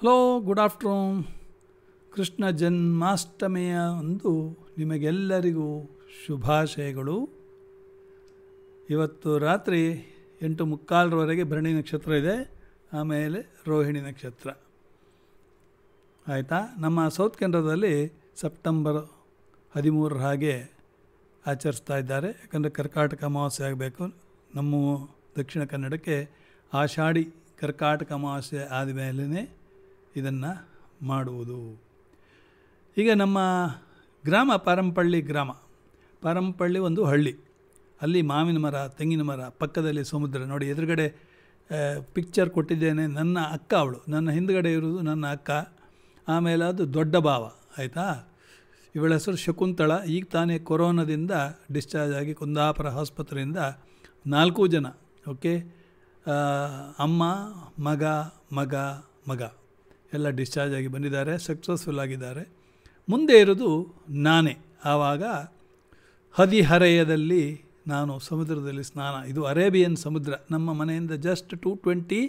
hello good afternoon Krishna ಜನ್ಮಾಷ್ಟಮಿಯ ಒಂದು ನಿಮಗೆಲ್ಲರಿಗೂ ಶುಭಾಶಯಗಳು ಇವತ್ತು ರಾತ್ರಿ ಎಂಟು ಮುಕ್ಕಾಲರವರೆಗೆ ಭರಣಿ ನಕ್ಷತ್ರ ಇದೆ ಆಮೇಲೆ ರೋಹಿಣಿ ನಕ್ಷತ್ರ ಆಯಿತಾ ನಮ್ಮ ಸೌತ್ ಕೇಂದ್ರದಲ್ಲಿ ಸೆಪ್ಟೆಂಬರ್ ಹದಿಮೂರರ ಹಾಗೆ ಆಚರಿಸ್ತಾ ಇದ್ದಾರೆ ಯಾಕಂದರೆ ಕರ್ಕಾಟಕ ಅಮಾವಾಸ್ಯೆ ಆಗಬೇಕು ನಮ್ಮ ದಕ್ಷಿಣ ಕನ್ನಡಕ್ಕೆ ಆಷಾಢಿ ಕರ್ಕಾಟಕ ಅಮಾವಾಸ್ಯೆ ಆದ ಇದನ್ನು ಮಾಡುವುದು ಈಗ ನಮ್ಮ ಗ್ರಾಮ ಪಾರಂಪಳ್ಳಿ ಗ್ರಾಮ ಪಾರಂಪಳ್ಳಿ ಒಂದು ಹಳ್ಳಿ ಅಲ್ಲಿ ಮಾವಿನ ಮರ ತೆಂಗಿನ ಮರ ಪಕ್ಕದಲ್ಲಿ ಸಮುದ್ರ ನೋಡಿ ಎದುರುಗಡೆ ಪಿಕ್ಚರ್ ಕೊಟ್ಟಿದ್ದೇನೆ ನನ್ನ ಅಕ್ಕ ಅವಳು ನನ್ನ ಹಿಂದುಗಡೆ ಇರುವುದು ನನ್ನ ಅಕ್ಕ ಆಮೇಲೆ ಅದು ದೊಡ್ಡ ಭಾವ ಆಯಿತಾ ಇವಳ ಹೆಸರು ಶಕುಂತಳ ಈಗ ತಾನೇ ಕೊರೋನಾದಿಂದ ಡಿಸ್ಚಾರ್ಜ್ ಆಗಿ ಕುಂದಾಪುರ ಆಸ್ಪತ್ರೆಯಿಂದ ನಾಲ್ಕು ಜನ ಓಕೆ ಅಮ್ಮ ಮಗ ಮಗ ಮಗ ಎಲ್ಲ ಡಿಸ್ಚಾರ್ಜ್ ಆಗಿ ಬಂದಿದ್ದಾರೆ ಸಕ್ಸಸ್ಫುಲ್ ಆಗಿದ್ದಾರೆ ಮುಂದೆ ಇರೋದು ನಾನೇ ಆವಾಗ ಹದಿಹರೆಯದಲ್ಲಿ ನಾನು ಸಮುದ್ರದಲ್ಲಿ ಸ್ನಾನ ಇದು ಅರೇಬಿಯನ್ ಸಮುದ್ರ ನಮ್ಮ ಮನೆಯಿಂದ ಜಸ್ಟ್ ಟು ಟ್ವೆಂಟಿ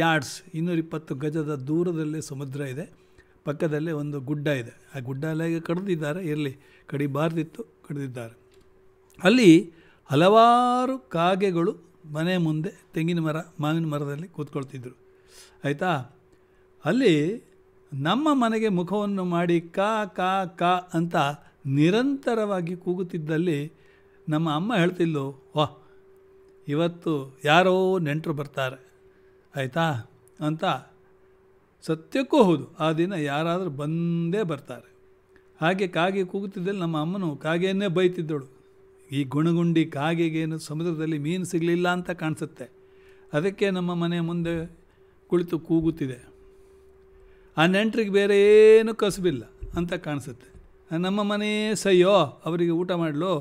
ಯಾರ್ಡ್ಸ್ ಇನ್ನೂರಿಪ್ಪತ್ತು ಗಜದ ದೂರದಲ್ಲೇ ಸಮುದ್ರ ಇದೆ ಪಕ್ಕದಲ್ಲೇ ಒಂದು ಗುಡ್ಡ ಇದೆ ಆ ಗುಡ್ಡ ಅಲ್ಲಿಗೆ ಕಡಿದಿದ್ದಾರೆ ಇರಲಿ ಕಡಿಬಾರ್ದಿತ್ತು ಕಡಿದಿದ್ದಾರೆ ಅಲ್ಲಿ ಹಲವಾರು ಕಾಗೆಗಳು ಮನೆ ಮುಂದೆ ತೆಂಗಿನ ಮರ ಮಾವಿನ ಮರದಲ್ಲಿ ಕೂತ್ಕೊಳ್ತಿದ್ರು ಆಯಿತಾ ಅಲ್ಲಿ ನಮ್ಮ ಮನೆಗೆ ಮುಖವನ್ನು ಮಾಡಿ ಕಾ ಕಾ ಕಾ ಅಂತ ನಿರಂತರವಾಗಿ ಕೂಗುತ್ತಿದ್ದಲ್ಲಿ ನಮ್ಮ ಅಮ್ಮ ಹೇಳ್ತಿಲ್ಲೋ ವಾ ಇವತ್ತು ಯಾರೋ ನೆಂಟರು ಬರ್ತಾರೆ ಆಯಿತಾ ಅಂತ ಸತ್ಯಕ್ಕೂ ಹೌದು ಆ ದಿನ ಯಾರಾದರೂ ಬಂದೇ ಬರ್ತಾರೆ ಹಾಗೆ ಕಾಗೆ ಕೂಗುತ್ತಿದ್ದಲ್ಲಿ ನಮ್ಮ ಅಮ್ಮನು ಕಾಗೆಯನ್ನೇ ಬೈತಿದ್ದಳು ಈ ಗುಣಗುಂಡಿ ಕಾಗೆಗೇನು ಸಮುದ್ರದಲ್ಲಿ ಮೀನು ಸಿಗಲಿಲ್ಲ ಅಂತ ಕಾಣಿಸುತ್ತೆ ಅದಕ್ಕೆ ನಮ್ಮ ಮನೆ ಮುಂದೆ ಕುಳಿತು ಕೂಗುತ್ತಿದೆ ಆ ನೆಂಟ್ರಿಗೆ ಬೇರೆ ಏನು ಕಸುಬಿಲ್ಲ ಅಂತ ಕಾಣಿಸುತ್ತೆ ನಮ್ಮ ಮನೆ ಸಯ್ಯೋ ಅವರಿಗೆ ಊಟ ಮಾಡಲು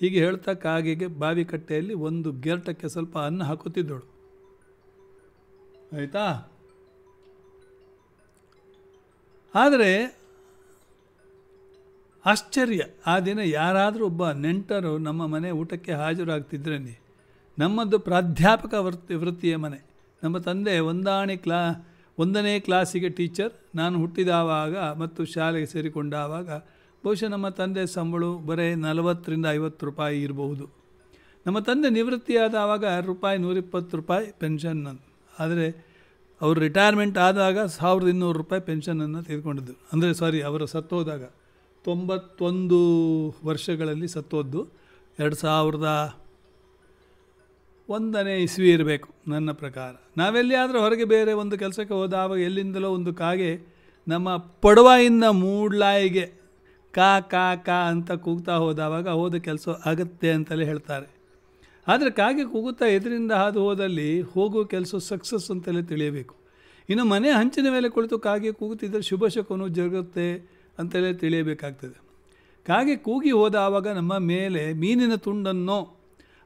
ಹೀಗೆ ಹೇಳ್ತಾ ಕಾಗೆಗೆ ಬಾವಿ ಕಟ್ಟೆಯಲ್ಲಿ ಒಂದು ಗೆರ್ಟಕ್ಕೆ ಸ್ವಲ್ಪ ಅನ್ನ ಹಾಕುತ್ತಿದ್ದಳು ಆಯಿತಾ ಆದರೆ ಆಶ್ಚರ್ಯ ಆ ದಿನ ಯಾರಾದರೂ ಒಬ್ಬ ನೆಂಟರು ನಮ್ಮ ಮನೆ ಊಟಕ್ಕೆ ಹಾಜರಾಗ್ತಿದ್ರೇ ನಮ್ಮದು ಪ್ರಾಧ್ಯಾಪಕ ವೃತ್ತಿ ವೃತ್ತಿಯ ಮನೆ ನಮ್ಮ ತಂದೆ ಹೊಂದಾಣಿ ಕ್ಲಾ ಒಂದನೇ ಕ್ಲಾಸಿಗೆ ಟೀಚರ್ ನಾನು ಹುಟ್ಟಿದಾವಾಗ ಮತ್ತು ಶಾಲೆಗೆ ಸೇರಿಕೊಂಡಾವಾಗ ಬಹುಶಃ ನಮ್ಮ ತಂದೆ ಸಂಬಳ ಬರೇ ನಲವತ್ತರಿಂದ ಐವತ್ತು ರೂಪಾಯಿ ಇರಬಹುದು ನಮ್ಮ ತಂದೆ ನಿವೃತ್ತಿಯಾದವಾಗ ರೂಪಾಯಿ ನೂರಿಪ್ಪತ್ತು ರೂಪಾಯಿ ಪೆನ್ಷನ್ ಆದರೆ ಅವರು ರಿಟೈರ್ಮೆಂಟ್ ಆದಾಗ ಸಾವಿರದ ಇನ್ನೂರು ರೂಪಾಯಿ ಪೆನ್ಷನನ್ನು ತೆಗೆದುಕೊಂಡಿದ್ದು ಅಂದರೆ ಸಾರಿ ಅವರು ಸತ್ತೋದಾಗ ತೊಂಬತ್ತೊಂದು ವರ್ಷಗಳಲ್ಲಿ ಸತ್ತೋದ್ದು ಎರಡು ಸಾವಿರದ ಒಂದನೇ ಇಸ್ವಿ ಇರಬೇಕು ನನ್ನ ಪ್ರಕಾರ ನಾವೆಲ್ಲಿಯಾದರೂ ಹೊರಗೆ ಬೇರೆ ಒಂದು ಕೆಲಸಕ್ಕೆ ಹೋದಾಗ ಎಲ್ಲಿಂದಲೋ ಒಂದು ಕಾಗೆ ನಮ್ಮ ಪಡವಾಯಿಂದ ಮೂಡ್ಲಾಯಿಗೆ ಕಾ ಕಾ ಕಾ ಅಂತ ಕೂಗ್ತಾ ಹೋದಾಗ ಹೋದ ಕೆಲಸ ಆಗುತ್ತೆ ಅಂತಲೇ ಹೇಳ್ತಾರೆ ಆದರೆ ಕಾಗೆ ಕೂಗುತ್ತಾ ಎದುರಿಂದ ಹಾದು ಹೋದಲ್ಲಿ ಹೋಗೋ ಕೆಲಸ ಸಕ್ಸಸ್ ಅಂತಲೇ ತಿಳಿಯಬೇಕು ಇನ್ನು ಮನೆ ಹಂಚಿನ ಮೇಲೆ ಕುಳಿತು ಕಾಗೆ ಕೂಗುತ್ತಿದ್ದರೆ ಶುಭ ಶುಭಶಕನು ಜರುಗುತ್ತೆ ಅಂತಲೇ ತಿಳಿಯಬೇಕಾಗ್ತದೆ ಕಾಗೆ ಕೂಗಿ ಹೋದಾಗ ನಮ್ಮ ಮೇಲೆ ಮೀನಿನ ತುಂಡನ್ನು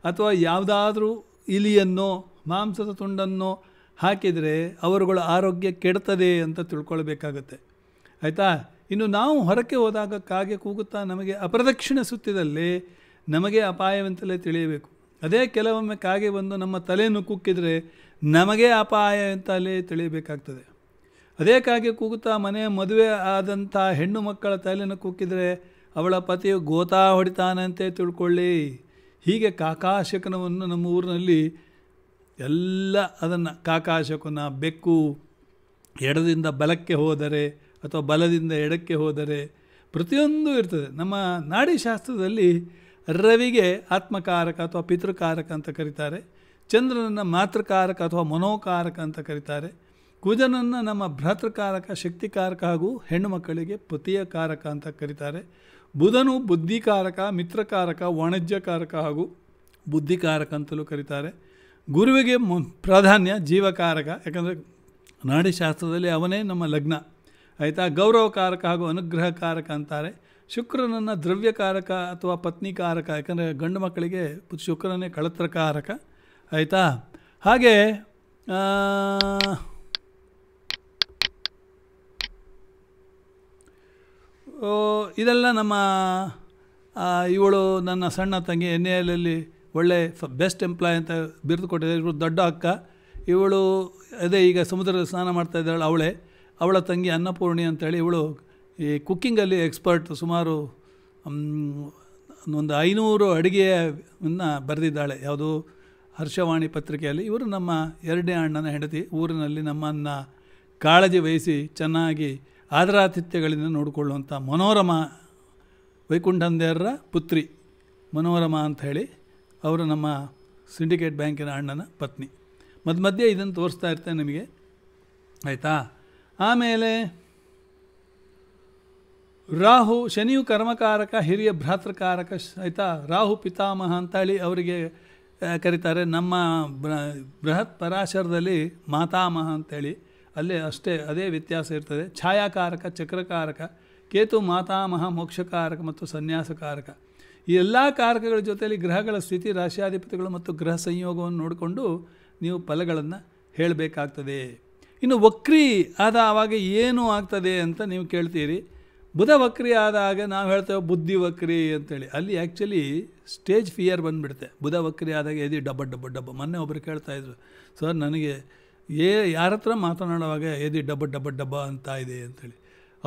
ಅಥವಾ ಯಾವುದಾದ್ರೂ ಇಲಿಯನ್ನು ಮಾಂಸದ ತುಂಡನ್ನು ಹಾಕಿದರೆ ಅವರುಗಳ ಆರೋಗ್ಯ ಕೆಡ್ತದೆ ಅಂತ ತಿಳ್ಕೊಳ್ಬೇಕಾಗತ್ತೆ ಆಯಿತಾ ಇನ್ನು ನಾವು ಹೊರಕ್ಕೆ ಹೋದಾಗ ಕಾಗೆ ಕೂಗುತ್ತಾ ನಮಗೆ ಅಪ್ರದಕ್ಷಿಣೆ ಸುತ್ತಿದಲ್ಲಿ ನಮಗೆ ಅಪಾಯವೆಂತಲೇ ತಿಳಿಯಬೇಕು ಅದೇ ಕೆಲವೊಮ್ಮೆ ಕಾಗೆ ಬಂದು ನಮ್ಮ ತಲೆಯನ್ನು ಕುಕ್ಕಿದರೆ ನಮಗೆ ಅಪಾಯ ಅಂತಲೇ ತಿಳಿಯಬೇಕಾಗ್ತದೆ ಅದೇ ಕಾಗೆ ಕೂಗುತ್ತಾ ಮನೆ ಮದುವೆ ಆದಂಥ ಹೆಣ್ಣು ಮಕ್ಕಳ ತಲೆಯನ್ನು ಕುಕ್ಕಿದರೆ ಅವಳ ಪತಿಯು ಗೋತಾ ಹೊಡಿತಾನಂತೆ ತಿಳ್ಕೊಳ್ಳಿ ಹೀಗೆ ಕಾಕಾಶಕನವನ್ನು ನಮ್ಮ ಊರಿನಲ್ಲಿ ಎಲ್ಲ ಅದನ್ನು ಕಾಕಾಶಕನ ಬೆಕ್ಕು ಎಡದಿಂದ ಬಲಕ್ಕೆ ಹೋದರೆ ಅಥವಾ ಬಲದಿಂದ ಎಡಕ್ಕೆ ಹೋದರೆ ಪ್ರತಿಯೊಂದು ಇರ್ತದೆ ನಮ್ಮ ನಾಡಿಶಾಸ್ತ್ರದಲ್ಲಿ ಶಾಸ್ತ್ರದಲ್ಲಿ ರವಿಗೆ ಆತ್ಮಕಾರಕ ಅಥವಾ ಪಿತೃಕಾರಕ ಅಂತ ಕರೀತಾರೆ ಚಂದ್ರನನ್ನು ಮಾತೃಕಾರಕ ಅಥವಾ ಮನೋಕಾರಕ ಅಂತ ಕರೀತಾರೆ ಕುಜನನ್ನು ನಮ್ಮ ಭ್ರಾತೃಕಾರಕ ಶಕ್ತಿಕಾರಕ ಹಾಗೂ ಹೆಣ್ಣು ಮಕ್ಕಳಿಗೆ ಪತಿಯ ಕಾರಕ ಅಂತ ಕರೀತಾರೆ ಬುಧನು ಬುದ್ಧಿಕಾರಕ ಮಿತ್ರಕಾರಕ ವಾಣಿಜ್ಯಕಾರಕ ಹಾಗೂ ಬುದ್ಧಿಕಾರಕ ಅಂತಲೂ ಕರೀತಾರೆ ಗುರುವಿಗೆ ಪ್ರಾಧಾನ್ಯ ಜೀವಕಾರಕ ಯಾಕಂದರೆ ನಾಡಿಶಾಸ್ತ್ರದಲ್ಲಿ ಅವನೇ ನಮ್ಮ ಲಗ್ನ ಆಯಿತಾ ಗೌರವಕಾರಕ ಹಾಗೂ ಅನುಗ್ರಹಕಾರಕ ಅಂತಾರೆ ಶುಕ್ರನನ್ನು ದ್ರವ್ಯಕಾರಕ ಅಥವಾ ಪತ್ನಿಕಾರಕ ಯಾಕಂದರೆ ಗಂಡು ಮಕ್ಕಳಿಗೆ ಶುಕ್ರನೇ ಕಳತ್ರಕಾರಕ ಆಯಿತಾ ಹಾಗೆ ಇದೆಲ್ಲ ನಮ್ಮ ಇವಳು ನನ್ನ ಸಣ್ಣ ತಂಗಿ ಎನ್ ಎ ಎಲ್ಲಲ್ಲಿ ಒಳ್ಳೆ ಬೆಸ್ಟ್ ಎಂಪ್ಲಾಯ್ ಅಂತ ಬಿರುದು ಕೊಟ್ಟಿದೆ ಇವಳು ದೊಡ್ಡ ಅಕ್ಕ ಇವಳು ಅದೇ ಈಗ ಸಮುದ್ರದಲ್ಲಿ ಸ್ನಾನ ಮಾಡ್ತಾ ಇದ್ದಾಳೆ ಅವಳೇ ಅವಳ ತಂಗಿ ಅನ್ನಪೂರ್ಣಿ ಅಂತೇಳಿ ಇವಳು ಈ ಕುಕ್ಕಿಂಗಲ್ಲಿ ಎಕ್ಸ್ಪರ್ಟ್ ಸುಮಾರು ಒಂದು ಐನೂರು ಅಡುಗೆಯನ್ನು ಬರೆದಿದ್ದಾಳೆ ಯಾವುದು ಹರ್ಷವಾಣಿ ಪತ್ರಿಕೆಯಲ್ಲಿ ಇವರು ನಮ್ಮ ಎರಡನೇ ಅಣ್ಣನ ಹೆಂಡತಿ ಊರಿನಲ್ಲಿ ನಮ್ಮನ್ನು ಕಾಳಜಿ ವಹಿಸಿ ಚೆನ್ನಾಗಿ ಆದರಾತಿಥ್ಯಗಳಿಂದ ನೋಡಿಕೊಳ್ಳುವಂಥ ಮನೋರಮ ವೈಕುಂಠಂದೇರರ ಪುತ್ರಿ ಮನೋರಮ ಅಂತ ಹೇಳಿ ಅವರು ನಮ್ಮ ಸಿಂಡಿಕೇಟ್ ಬ್ಯಾಂಕಿನ ಅಣ್ಣನ ಪತ್ನಿ ಮಧ್ಯ ಮಧ್ಯೆ ಇದನ್ನು ತೋರಿಸ್ತಾ ಇರ್ತೇನೆ ನಿಮಗೆ ಆಯಿತಾ ಆಮೇಲೆ ರಾಹು ಶನಿಯು ಕರ್ಮಕಾರಕ ಹಿರಿಯ ಭ್ರಾತೃಕಾರಕ ಆಯಿತಾ ರಾಹು ಪಿತಾಮಹ ಅಂತ ಹೇಳಿ ಅವರಿಗೆ ಕರೀತಾರೆ ನಮ್ಮ ಬೃಹತ್ ಪರಾಶರದಲ್ಲಿ ಮಾತಾಮಹ ಅಂತೇಳಿ ಅಲ್ಲೇ ಅಷ್ಟೇ ಅದೇ ವ್ಯತ್ಯಾಸ ಇರ್ತದೆ ಛಾಯಾಕಾರಕ ಚಕ್ರಕಾರಕ ಕೇತು ಮಾತಾಮಹ ಮೋಕ್ಷಕಾರಕ ಮತ್ತು ಸನ್ಯಾಸಕಾರಕ ಈ ಎಲ್ಲ ಕಾರಕಗಳ ಜೊತೆಯಲ್ಲಿ ಗ್ರಹಗಳ ಸ್ಥಿತಿ ರಾಶಿಯಾಧಿಪತಿಗಳು ಮತ್ತು ಗ್ರಹ ಸಂಯೋಗವನ್ನು ನೋಡಿಕೊಂಡು ನೀವು ಫಲಗಳನ್ನು ಹೇಳಬೇಕಾಗ್ತದೆ ಇನ್ನು ವಕ್ರಿ ಆದ ಆವಾಗ ಏನು ಆಗ್ತದೆ ಅಂತ ನೀವು ಕೇಳ್ತೀರಿ ಬುಧ ವಕ್ರಿ ಆದಾಗ ನಾವು ಹೇಳ್ತೇವೆ ಬುದ್ಧಿ ವಕ್ರಿ ಅಂತೇಳಿ ಅಲ್ಲಿ ಆ್ಯಕ್ಚುಲಿ ಸ್ಟೇಜ್ ಫಿಯರ್ ಬಂದುಬಿಡುತ್ತೆ ಬುಧ ವಕ್ರಿ ಆದಾಗ ಎದಿ ಡಬ್ಬ ಡಬ್ಬ ಡಬ್ಬ ಮೊನ್ನೆ ಒಬ್ಬರು ಕೇಳ್ತಾಯಿದ್ರು ಸರ್ ನನಗೆ ಏ ಯಾರ ಹತ್ರ ಮಾತನಾಡುವಾಗ ಎದಿ ಡಬ್ಬ ಡಬ್ಬ ಡಬ್ಬ ಅಂತ ಇದೆ ಅಂಥೇಳಿ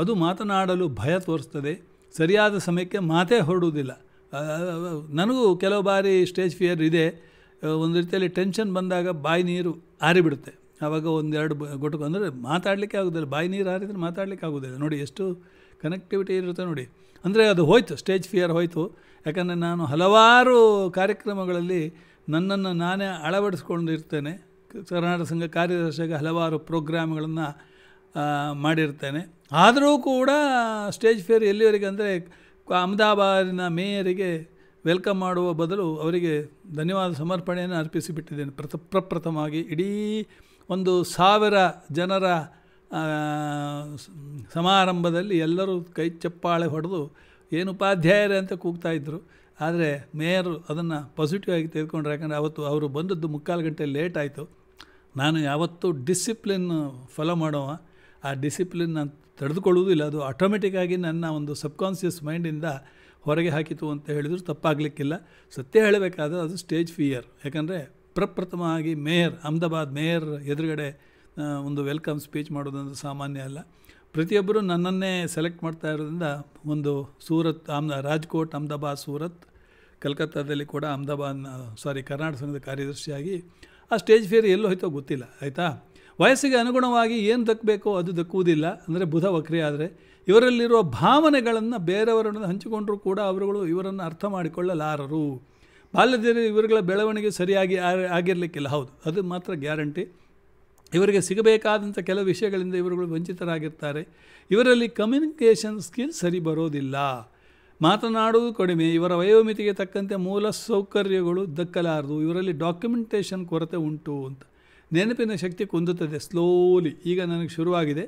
ಅದು ಮಾತನಾಡಲು ಭಯ ತೋರಿಸ್ತದೆ ಸರಿಯಾದ ಸಮಯಕ್ಕೆ ಮಾತೇ ಹೊರಡುವುದಿಲ್ಲ ನನಗೂ ಕೆಲವು ಬಾರಿ ಸ್ಟೇಜ್ ಫಿಯರ್ ಇದೆ ಒಂದು ರೀತಿಯಲ್ಲಿ ಟೆನ್ಷನ್ ಬಂದಾಗ ಬಾಯಿ ನೀರು ಹಾರಿಬಿಡುತ್ತೆ ಆವಾಗ ಒಂದೆರಡು ಗೊಟ್ಟು ಅಂದರೆ ಮಾತಾಡಲಿಕ್ಕೆ ಆಗೋದಿಲ್ಲ ಬಾಯಿ ನೀರು ಹಾರಿದರೆ ಮಾತಾಡಲಿಕ್ಕೆ ಆಗೋದಿಲ್ಲ ನೋಡಿ ಎಷ್ಟು ಕನೆಕ್ಟಿವಿಟಿ ಇರುತ್ತೆ ನೋಡಿ ಅಂದರೆ ಅದು ಹೋಯಿತು ಸ್ಟೇಜ್ ಫಿಯರ್ ಹೋಯಿತು ಯಾಕಂದರೆ ನಾನು ಹಲವಾರು ಕಾರ್ಯಕ್ರಮಗಳಲ್ಲಿ ನನ್ನನ್ನು ನಾನೇ ಅಳವಡಿಸ್ಕೊಂಡಿರ್ತೇನೆ ಕರ್ನಾಟಕ ಸಂಘ ಕಾರ್ಯದರ್ಶಿಯಾಗಿ ಹಲವಾರು ಪ್ರೋಗ್ರಾಮ್ಗಳನ್ನು ಮಾಡಿರ್ತೇನೆ ಆದರೂ ಕೂಡ ಸ್ಟೇಜ್ ಫೇರ್ ಎಲ್ಲಿವರೆಗೆ ಅಂದರೆ ಅಹಮದಾಬಾದಿನ ಮೇಯರಿಗೆ ವೆಲ್ಕಮ್ ಮಾಡುವ ಬದಲು ಅವರಿಗೆ ಧನ್ಯವಾದ ಸಮರ್ಪಣೆಯನ್ನು ಅರ್ಪಿಸಿಬಿಟ್ಟಿದ್ದೇನೆ ಪ್ರಥ ಪ್ರಪ್ರಥಮವಾಗಿ ಇಡೀ ಒಂದು ಸಾವಿರ ಜನರ ಸಮಾರಂಭದಲ್ಲಿ ಎಲ್ಲರೂ ಕೈ ಚಪ್ಪಾಳೆ ಹೊಡೆದು ಏನು ಉಪಾಧ್ಯಾಯರೇ ಅಂತ ಕೂಗ್ತಾಯಿದ್ರು ಆದರೆ ಮೇಯರು ಅದನ್ನು ಪಾಸಿಟಿವ್ ಆಗಿ ತೆಗೆದುಕೊಂಡ್ರೆ ಯಾಕಂದರೆ ಅವತ್ತು ಅವರು ಬಂದದ್ದು ಮುಕ್ಕಾಲು ಗಂಟೆ ಲೇಟ್ ಆಯಿತು ನಾನು ಯಾವತ್ತೂ ಡಿಸಿಪ್ಲಿನ್ ಫಾಲೋ ಮಾಡೋವ ಆ ಡಿಸಿಪ್ಲಿನ್ ನಾನು ಇಲ್ಲ ಅದು ಆಟೋಮೆಟಿಕ್ಕಾಗಿ ನನ್ನ ಒಂದು ಸಬ್ಕಾನ್ಷಿಯಸ್ ಮೈಂಡಿಂದ ಹೊರಗೆ ಹಾಕಿತು ಅಂತ ಹೇಳಿದ್ರು ತಪ್ಪಾಗಲಿಕ್ಕಿಲ್ಲ ಸತ್ಯ ಹೇಳಬೇಕಾದ್ರೆ ಅದು ಸ್ಟೇಜ್ ಫಿಯರ್ ಯಾಕಂದರೆ ಪ್ರಪ್ರಥಮವಾಗಿ ಮೇಯರ್ ಅಹಮದಾಬಾದ್ ಮೇಯರ್ ಎದುರುಗಡೆ ಒಂದು ವೆಲ್ಕಮ್ ಸ್ಪೀಚ್ ಮಾಡೋದಂದ್ರೆ ಸಾಮಾನ್ಯ ಅಲ್ಲ ಪ್ರತಿಯೊಬ್ಬರು ನನ್ನನ್ನೇ ಸೆಲೆಕ್ಟ್ ಮಾಡ್ತಾ ಇರೋದ್ರಿಂದ ಒಂದು ಸೂರತ್ ಆಮ್ನ ರಾಜ್ಕೋಟ್ ಅಹಮದಾಬಾದ್ ಸೂರತ್ ಕಲ್ಕತ್ತಾದಲ್ಲಿ ಕೂಡ ಅಹಮದಾಬಾದ್ನ ಸಾರಿ ಕರ್ನಾಟಕ ಸಂಘದ ಕಾರ್ಯದರ್ಶಿಯಾಗಿ ಆ ಸ್ಟೇಜ್ ಫೇರ್ ಎಲ್ಲೋ ಹೋಯ್ತೋ ಗೊತ್ತಿಲ್ಲ ಆಯಿತಾ ವಯಸ್ಸಿಗೆ ಅನುಗುಣವಾಗಿ ಏನು ದಕ್ಕಬೇಕೋ ಅದು ದಕ್ಕುವುದಿಲ್ಲ ಅಂದರೆ ಬುಧ ವಕ್ರಿ ಆದರೆ ಇವರಲ್ಲಿರುವ ಭಾವನೆಗಳನ್ನು ಬೇರೆಯವರನ್ನು ಹಂಚಿಕೊಂಡರೂ ಕೂಡ ಅವರುಗಳು ಇವರನ್ನು ಅರ್ಥ ಮಾಡಿಕೊಳ್ಳಲಾರರು ಬಾಲ್ಯದಲ್ಲಿ ಇವರುಗಳ ಬೆಳವಣಿಗೆ ಸರಿಯಾಗಿ ಆಗಿರಲಿಕ್ಕಿಲ್ಲ ಹೌದು ಅದು ಮಾತ್ರ ಗ್ಯಾರಂಟಿ ಇವರಿಗೆ ಸಿಗಬೇಕಾದಂಥ ಕೆಲವು ವಿಷಯಗಳಿಂದ ಇವರುಗಳು ವಂಚಿತರಾಗಿರ್ತಾರೆ ಇವರಲ್ಲಿ ಕಮ್ಯುನಿಕೇಷನ್ ಸ್ಕಿಲ್ ಸರಿ ಬರೋದಿಲ್ಲ ಮಾತನಾಡುವುದು ಕಡಿಮೆ ಇವರ ವಯೋಮಿತಿಗೆ ತಕ್ಕಂತೆ ಮೂಲ ಸೌಕರ್ಯಗಳು ದಕ್ಕಲಾರದು ಇವರಲ್ಲಿ ಡಾಕ್ಯುಮೆಂಟೇಷನ್ ಕೊರತೆ ಉಂಟು ಅಂತ ನೆನಪಿನ ಶಕ್ತಿ ಕುಂದುತ್ತದೆ ಸ್ಲೋಲಿ ಈಗ ನನಗೆ ಶುರುವಾಗಿದೆ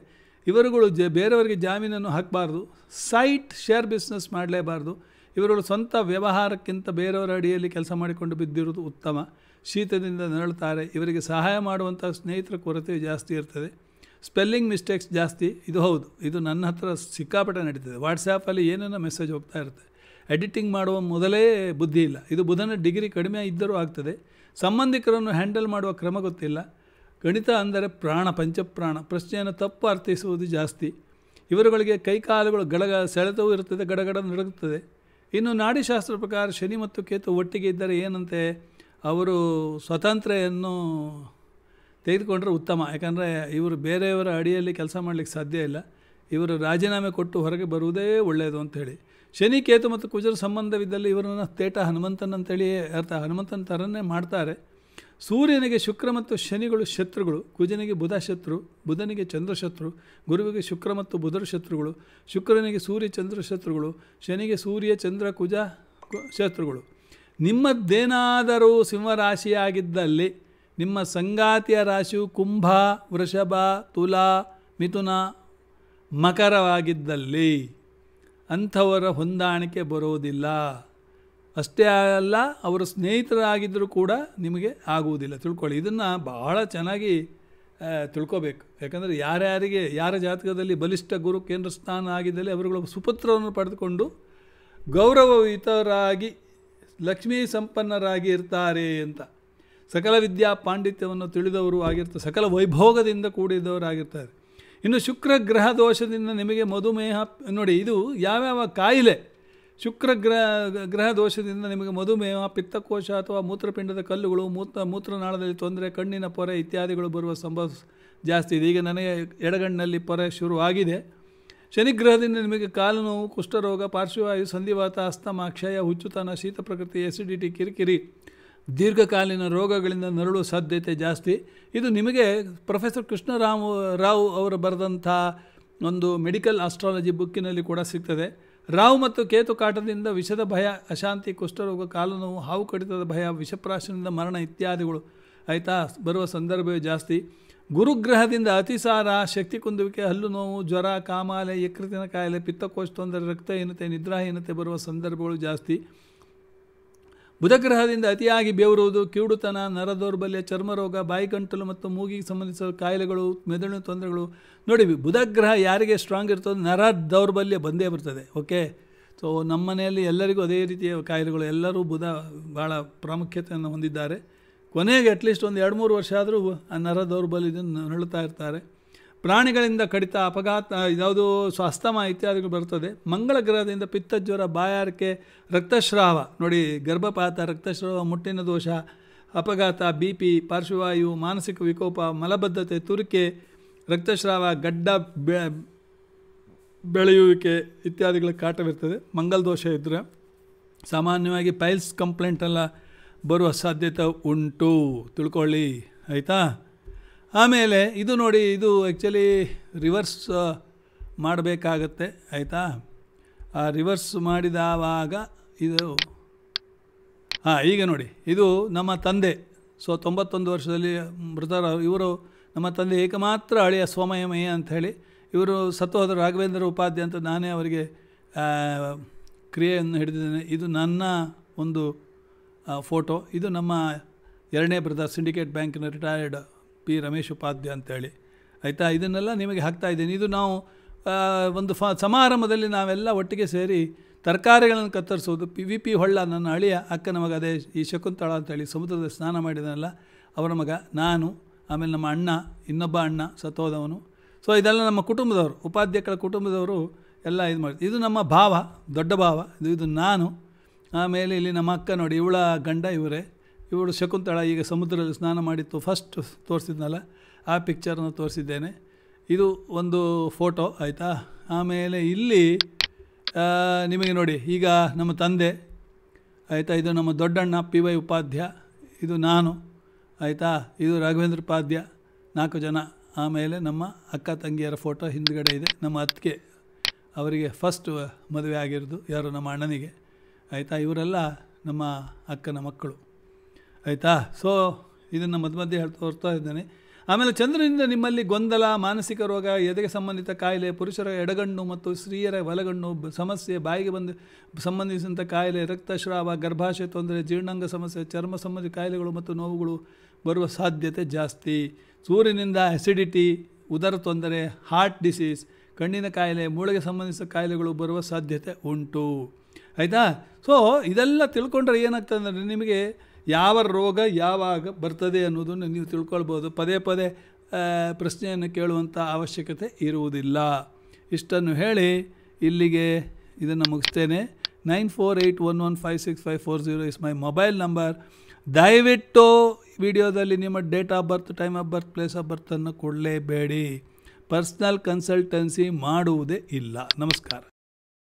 ಇವರುಗಳು ಜ ಬೇರೆಯವರಿಗೆ ಜಾಮೀನನ್ನು ಹಾಕಬಾರ್ದು ಸೈಟ್ ಶೇರ್ ಬಿಸ್ನೆಸ್ ಮಾಡಲೇಬಾರ್ದು ಇವರುಗಳು ಸ್ವಂತ ವ್ಯವಹಾರಕ್ಕಿಂತ ಬೇರೆಯವರ ಅಡಿಯಲ್ಲಿ ಕೆಲಸ ಮಾಡಿಕೊಂಡು ಬಿದ್ದಿರುವುದು ಉತ್ತಮ ಶೀತದಿಂದ ನರಳುತ್ತಾರೆ ಇವರಿಗೆ ಸಹಾಯ ಮಾಡುವಂಥ ಸ್ನೇಹಿತರ ಕೊರತೆ ಜಾಸ್ತಿ ಇರ್ತದೆ ಸ್ಪೆಲ್ಲಿಂಗ್ ಮಿಸ್ಟೇಕ್ಸ್ ಜಾಸ್ತಿ ಇದು ಹೌದು ಇದು ನನ್ನ ಹತ್ರ ಸಿಕ್ಕಾಪಟ್ಟೆ ನಡೀತದೆ ವಾಟ್ಸಾಪಲ್ಲಿ ಏನೇನೋ ಮೆಸೇಜ್ ಹೋಗ್ತಾ ಇರುತ್ತೆ ಎಡಿಟಿಂಗ್ ಮಾಡುವ ಮೊದಲೇ ಬುದ್ಧಿ ಇಲ್ಲ ಇದು ಬುಧನ ಡಿಗ್ರಿ ಕಡಿಮೆ ಇದ್ದರೂ ಆಗ್ತದೆ ಸಂಬಂಧಿಕರನ್ನು ಹ್ಯಾಂಡಲ್ ಮಾಡುವ ಕ್ರಮ ಗೊತ್ತಿಲ್ಲ ಗಣಿತ ಅಂದರೆ ಪ್ರಾಣ ಪಂಚಪ್ರಾಣ ಪ್ರಶ್ನೆಯನ್ನು ತಪ್ಪು ಅರ್ಥಿಸುವುದು ಜಾಸ್ತಿ ಇವರುಗಳಿಗೆ ಕೈಕಾಲುಗಳು ಗಡಗ ಸೆಳೆತವೂ ಇರ್ತದೆ ಗಡಗಡ ನಡಗುತ್ತದೆ ಇನ್ನು ನಾಡಿಶಾಸ್ತ್ರ ಪ್ರಕಾರ ಶನಿ ಮತ್ತು ಕೇತು ಒಟ್ಟಿಗೆ ಇದ್ದರೆ ಏನಂತೆ ಅವರು ಸ್ವತಂತ್ರೆಯನ್ನು ತೆಗೆದುಕೊಂಡ್ರೆ ಉತ್ತಮ ಯಾಕಂದರೆ ಇವರು ಬೇರೆಯವರ ಅಡಿಯಲ್ಲಿ ಕೆಲಸ ಮಾಡಲಿಕ್ಕೆ ಸಾಧ್ಯ ಇಲ್ಲ ಇವರು ರಾಜೀನಾಮೆ ಕೊಟ್ಟು ಹೊರಗೆ ಬರುವುದೇ ಒಳ್ಳೆಯದು ಅಂಥೇಳಿ ಶನಿ ಕೇತು ಮತ್ತು ಕುಜರ ಸಂಬಂಧವಿದ್ದಲ್ಲಿ ಇವರನ್ನು ತೇಟ ಅಂತೇಳಿ ಅರ್ಥ ಹನುಮಂತನ ಥರನೇ ಮಾಡ್ತಾರೆ ಸೂರ್ಯನಿಗೆ ಶುಕ್ರ ಮತ್ತು ಶನಿಗಳು ಶತ್ರುಗಳು ಕುಜನಿಗೆ ಬುಧ ಶತ್ರು ಬುಧನಿಗೆ ಚಂದ್ರ ಶತ್ರು ಗುರುವಿಗೆ ಶುಕ್ರ ಮತ್ತು ಬುಧರ ಶತ್ರುಗಳು ಶುಕ್ರನಿಗೆ ಸೂರ್ಯ ಚಂದ್ರ ಶತ್ರುಗಳು ಶನಿಗೆ ಸೂರ್ಯ ಚಂದ್ರ ಕುಜ ಶತ್ರುಗಳು ನಿಮ್ಮದ್ದೇನಾದರೂ ಸಿಂಹರಾಶಿಯಾಗಿದ್ದಲ್ಲಿ ನಿಮ್ಮ ಸಂಗಾತಿಯ ರಾಶಿಯು ಕುಂಭ ವೃಷಭ ತುಲಾ ಮಿಥುನ ಮಕರವಾಗಿದ್ದಲ್ಲಿ ಅಂಥವರ ಹೊಂದಾಣಿಕೆ ಬರೋದಿಲ್ಲ ಅಷ್ಟೇ ಅಲ್ಲ ಅವರ ಸ್ನೇಹಿತರಾಗಿದ್ದರೂ ಕೂಡ ನಿಮಗೆ ಆಗುವುದಿಲ್ಲ ತಿಳ್ಕೊಳ್ಳಿ ಇದನ್ನು ಬಹಳ ಚೆನ್ನಾಗಿ ತಿಳ್ಕೊಬೇಕು ಯಾಕಂದರೆ ಯಾರ್ಯಾರಿಗೆ ಯಾರ ಜಾತಕದಲ್ಲಿ ಬಲಿಷ್ಠ ಗುರು ಕೇಂದ್ರ ಸ್ಥಾನ ಆಗಿದ್ದಲ್ಲಿ ಅವರುಗಳ ಸುಪುತ್ರವನ್ನು ಪಡೆದುಕೊಂಡು ಗೌರವಯುತರಾಗಿ ಲಕ್ಷ್ಮೀ ಸಂಪನ್ನರಾಗಿ ಇರ್ತಾರೆ ಅಂತ ಸಕಲ ವಿದ್ಯಾ ಪಾಂಡಿತ್ಯವನ್ನು ತಿಳಿದವರು ಆಗಿರ್ತಾರೆ ಸಕಲ ವೈಭೋಗದಿಂದ ಕೂಡಿದವರಾಗಿರ್ತಾರೆ ಇನ್ನು ಶುಕ್ರ ಗ್ರಹ ದೋಷದಿಂದ ನಿಮಗೆ ಮಧುಮೇಹ ನೋಡಿ ಇದು ಯಾವ್ಯಾವ ಕಾಯಿಲೆ ಶುಕ್ರ ಗ್ರಹ ಗ್ರಹ ದೋಷದಿಂದ ನಿಮಗೆ ಮಧುಮೇಹ ಪಿತ್ತಕೋಶ ಅಥವಾ ಮೂತ್ರಪಿಂಡದ ಕಲ್ಲುಗಳು ಮೂತ್ರ ಮೂತ್ರನಾಳದಲ್ಲಿ ತೊಂದರೆ ಕಣ್ಣಿನ ಪೊರೆ ಇತ್ಯಾದಿಗಳು ಬರುವ ಸಂಭವ ಜಾಸ್ತಿ ಇದೆ ಈಗ ನನಗೆ ಎಡಗಣ್ಣಲ್ಲಿ ಪೊರೆ ಶುರುವಾಗಿದೆ ಶನಿಗ್ರಹದಿಂದ ನಿಮಗೆ ಕಾಲು ನೋವು ಕುಷ್ಠರೋಗ ಪಾರ್ಶ್ವವಾಯು ಸಂಧಿವಾತ ಅಸ್ತಮ ಕ್ಷಯ ಹುಚ್ಚುತನ ಶೀತ ಪ್ರಕೃತಿ ಎಸಿಡಿಟಿ ಕಿರಿಕಿರಿ ದೀರ್ಘಕಾಲೀನ ರೋಗಗಳಿಂದ ನರಳುವ ಸಾಧ್ಯತೆ ಜಾಸ್ತಿ ಇದು ನಿಮಗೆ ಪ್ರೊಫೆಸರ್ ಕೃಷ್ಣರಾಮ್ ರಾವ್ ಅವರು ಬರೆದಂಥ ಒಂದು ಮೆಡಿಕಲ್ ಆಸ್ಟ್ರಾಲಜಿ ಬುಕ್ಕಿನಲ್ಲಿ ಕೂಡ ಸಿಗ್ತದೆ ರಾವ್ ಮತ್ತು ಕೇತು ಕಾಟದಿಂದ ವಿಷದ ಭಯ ಅಶಾಂತಿ ಕುಷ್ಠರೋಗ ಕಾಲುನೋವು ಹಾವು ಕಡಿತದ ಭಯ ವಿಷಪ್ರಾಶನದಿಂದ ಮರಣ ಇತ್ಯಾದಿಗಳು ಆಯಿತಾ ಬರುವ ಸಂದರ್ಭವೇ ಜಾಸ್ತಿ ಗುರುಗ್ರಹದಿಂದ ಅತಿಸಾರ ಶಕ್ತಿ ಕುಂದುವಿಕೆ ಹಲ್ಲು ನೋವು ಜ್ವರ ಕಾಮಾಲೆ ಯಕೃತಿನ ಕಾಯಿಲೆ ಪಿತ್ತಕೋಶ ತೊಂದರೆ ರಕ್ತಹೀನತೆ ನಿದ್ರಾಹೀನತೆ ಬರುವ ಸಂದರ್ಭಗಳು ಜಾಸ್ತಿ ಬುಧಗ್ರಹದಿಂದ ಅತಿಯಾಗಿ ಬೆವರುವುದು ಕಿವುಡುತನ ದೌರ್ಬಲ್ಯ ಚರ್ಮರೋಗ ಬಾಯಿಗಂಟಲು ಮತ್ತು ಮೂಗಿಗೆ ಸಂಬಂಧಿಸಿದ ಕಾಯಿಲೆಗಳು ಮೆದುಳಿನ ತೊಂದರೆಗಳು ನೋಡಿ ಬುಧಗ್ರಹ ಯಾರಿಗೆ ಸ್ಟ್ರಾಂಗ್ ಇರ್ತದೆ ನರ ದೌರ್ಬಲ್ಯ ಬಂದೇ ಬರ್ತದೆ ಓಕೆ ಸೊ ನಮ್ಮ ಮನೆಯಲ್ಲಿ ಎಲ್ಲರಿಗೂ ಅದೇ ರೀತಿಯ ಕಾಯಿಲೆಗಳು ಎಲ್ಲರೂ ಬುಧ ಭಾಳ ಪ್ರಾಮುಖ್ಯತೆಯನ್ನು ಹೊಂದಿದ್ದಾರೆ ಕೊನೆಗೆ ಅಟ್ಲೀಸ್ಟ್ ಒಂದು ಎರಡು ಮೂರು ವರ್ಷ ಆದರೂ ಆ ನರ ದೌರ್ಬಲ್ಯದಿಂದ ನರಳುತ್ತಾ ಇರ್ತಾರೆ ಪ್ರಾಣಿಗಳಿಂದ ಕಡಿತ ಅಪಘಾತ ಯಾವುದು ಸ್ವಸ್ತಮ ಇತ್ಯಾದಿಗಳು ಬರ್ತದೆ ಮಂಗಳ ಗ್ರಹದಿಂದ ಪಿತ್ತಜ್ವರ ಬಾಯಾರಿಕೆ ರಕ್ತಸ್ರಾವ ನೋಡಿ ಗರ್ಭಪಾತ ರಕ್ತಸ್ರಾವ ಮುಟ್ಟಿನ ದೋಷ ಅಪಘಾತ ಬಿ ಪಿ ಪಾರ್ಶ್ವವಾಯು ಮಾನಸಿಕ ವಿಕೋಪ ಮಲಬದ್ಧತೆ ತುರಿಕೆ ರಕ್ತಸ್ರಾವ ಗಡ್ಡ ಬೆಳೆಯುವಿಕೆ ಇತ್ಯಾದಿಗಳ ಕಾಟವಿರ್ತದೆ ಮಂಗಲ್ ದೋಷ ಇದ್ದರೆ ಸಾಮಾನ್ಯವಾಗಿ ಪೈಲ್ಸ್ ಕಂಪ್ಲೇಂಟೆಲ್ಲ ಬರುವ ಸಾಧ್ಯತೆ ಉಂಟು ತಿಳ್ಕೊಳ್ಳಿ ಆಯಿತಾ ಆಮೇಲೆ ಇದು ನೋಡಿ ಇದು ಆ್ಯಕ್ಚುಲಿ ರಿವರ್ಸ್ ಮಾಡಬೇಕಾಗತ್ತೆ ಆಯಿತಾ ಆ ರಿವರ್ಸ್ ಮಾಡಿದಾವಾಗ ಇದು ಹಾಂ ಈಗ ನೋಡಿ ಇದು ನಮ್ಮ ತಂದೆ ಸೊ ತೊಂಬತ್ತೊಂದು ವರ್ಷದಲ್ಲಿ ಮೃತರ ಇವರು ನಮ್ಮ ತಂದೆ ಏಕಮಾತ್ರ ಹಳೆಯ ಸೋಮಯಮಯ ಅಂಥೇಳಿ ಇವರು ಸತ್ತೋದ ರಾಘವೇಂದ್ರ ಉಪಾಧ್ಯ ಅಂತ ನಾನೇ ಅವರಿಗೆ ಕ್ರಿಯೆಯನ್ನು ಹಿಡಿದಿದ್ದೇನೆ ಇದು ನನ್ನ ಒಂದು ಫೋಟೋ ಇದು ನಮ್ಮ ಎರಡನೇ ಬ್ರದರ್ ಸಿಂಡಿಕೇಟ್ ಬ್ಯಾಂಕಿನ ರಿಟೈರ್ಡ್ ಪಿ ರಮೇಶ್ ಉಪಾಧ್ಯ ಅಂತೇಳಿ ಆಯಿತಾ ಇದನ್ನೆಲ್ಲ ನಿಮಗೆ ಹಾಕ್ತಾ ಇದ್ದೀನಿ ಇದು ನಾವು ಒಂದು ಫ ಸಮಾರಂಭದಲ್ಲಿ ನಾವೆಲ್ಲ ಒಟ್ಟಿಗೆ ಸೇರಿ ತರಕಾರಿಗಳನ್ನು ಕತ್ತರಿಸೋದು ಪಿ ವಿ ಪಿ ಹೊಳ್ಳ ನನ್ನ ಹಳಿಯ ಅಕ್ಕನ ಮಗ ಅದೇ ಈ ಶಕುಂತಳ ಅಂತೇಳಿ ಸಮುದ್ರದ ಸ್ನಾನ ಮಾಡಿದನಲ್ಲ ಅವರ ಮಗ ನಾನು ಆಮೇಲೆ ನಮ್ಮ ಅಣ್ಣ ಇನ್ನೊಬ್ಬ ಅಣ್ಣ ಸತ್ತೋದವನು ಸೊ ಇದೆಲ್ಲ ನಮ್ಮ ಕುಟುಂಬದವರು ಉಪಾಧ್ಯಕ್ಷರ ಕುಟುಂಬದವರು ಎಲ್ಲ ಇದು ಮಾಡಿ ಇದು ನಮ್ಮ ಭಾವ ದೊಡ್ಡ ಭಾವ ಇದು ಇದು ನಾನು ಆಮೇಲೆ ಇಲ್ಲಿ ನಮ್ಮ ಅಕ್ಕ ನೋಡಿ ಇವಳ ಗಂಡ ಇವರೇ ಇವಳು ಶಕುಂತಳ ಈಗ ಸಮುದ್ರದಲ್ಲಿ ಸ್ನಾನ ಮಾಡಿತ್ತು ಫಸ್ಟ್ ತೋರಿಸಿದ್ನಲ್ಲ ಆ ಪಿಕ್ಚರನ್ನು ತೋರಿಸಿದ್ದೇನೆ ಇದು ಒಂದು ಫೋಟೋ ಆಯಿತಾ ಆಮೇಲೆ ಇಲ್ಲಿ ನಿಮಗೆ ನೋಡಿ ಈಗ ನಮ್ಮ ತಂದೆ ಆಯಿತಾ ಇದು ನಮ್ಮ ದೊಡ್ಡಣ್ಣ ಪಿ ವೈ ಉಪಾಧ್ಯ ಇದು ನಾನು ಆಯಿತಾ ಇದು ರಾಘವೇಂದ್ರ ಉಪಾಧ್ಯ ನಾಲ್ಕು ಜನ ಆಮೇಲೆ ನಮ್ಮ ಅಕ್ಕ ತಂಗಿಯರ ಫೋಟೋ ಹಿಂದ್ಗಡೆ ಇದೆ ನಮ್ಮ ಅತ್ತಿಗೆ ಅವರಿಗೆ ಫಸ್ಟ್ ಮದುವೆ ಆಗಿರೋದು ಯಾರು ನಮ್ಮ ಅಣ್ಣನಿಗೆ ಆಯಿತಾ ಇವರೆಲ್ಲ ನಮ್ಮ ಅಕ್ಕನ ಮಕ್ಕಳು ಆಯಿತಾ ಸೊ ಇದನ್ನು ಮಧ್ಯ ಮಧ್ಯೆ ಹೇಳ್ತಾ ತೋರಿಸ್ತಾ ಇದ್ದೇನೆ ಆಮೇಲೆ ಚಂದ್ರನಿಂದ ನಿಮ್ಮಲ್ಲಿ ಗೊಂದಲ ಮಾನಸಿಕ ರೋಗ ಎದೆಗೆ ಸಂಬಂಧಿತ ಕಾಯಿಲೆ ಪುರುಷರ ಎಡಗಣ್ಣು ಮತ್ತು ಸ್ತ್ರೀಯರ ಬಲಗಣ್ಣು ಸಮಸ್ಯೆ ಬಾಯಿಗೆ ಬಂದು ಸಂಬಂಧಿಸಿದಂಥ ಕಾಯಿಲೆ ರಕ್ತಸ್ರಾವ ಗರ್ಭಾಶಯ ತೊಂದರೆ ಜೀರ್ಣಾಂಗ ಸಮಸ್ಯೆ ಚರ್ಮ ಸಂಬಂಧಿ ಕಾಯಿಲೆಗಳು ಮತ್ತು ನೋವುಗಳು ಬರುವ ಸಾಧ್ಯತೆ ಜಾಸ್ತಿ ಸೂರ್ಯನಿಂದ ಅಸಿಡಿಟಿ ಉದರ ತೊಂದರೆ ಹಾರ್ಟ್ ಡಿಸೀಸ್ ಕಣ್ಣಿನ ಕಾಯಿಲೆ ಮೂಳೆಗೆ ಸಂಬಂಧಿಸಿದ ಕಾಯಿಲೆಗಳು ಬರುವ ಸಾಧ್ಯತೆ ಉಂಟು ಆಯಿತಾ ಸೊ ಇದೆಲ್ಲ ತಿಳ್ಕೊಂಡ್ರೆ ಏನಾಗ್ತದೆ ಅಂದರೆ ನಿಮಗೆ ಯಾವ ರೋಗ ಯಾವಾಗ ಬರ್ತದೆ ಅನ್ನೋದನ್ನು ನೀವು ತಿಳ್ಕೊಳ್ಬೋದು ಪದೇ ಪದೇ ಪ್ರಶ್ನೆಯನ್ನು ಕೇಳುವಂಥ ಅವಶ್ಯಕತೆ ಇರುವುದಿಲ್ಲ ಇಷ್ಟನ್ನು ಹೇಳಿ ಇಲ್ಲಿಗೆ ಇದನ್ನು ಮುಗಿಸ್ತೇನೆ nine four eight one one five six five four zero is my mobile number ದಯವಿಟ್ಟು ವಿಡಿಯೋದಲ್ಲಿ ನಿಮ್ಮ date of birth time of birth place of ಬರ್ತನ್ನು ಕೊಡಲೇಬೇಡಿ ಪರ್ಸ್ನಲ್ ಕನ್ಸಲ್ಟೆನ್ಸಿ ಮಾಡುವುದೇ ಇಲ್ಲ ನಮಸ್ಕಾರ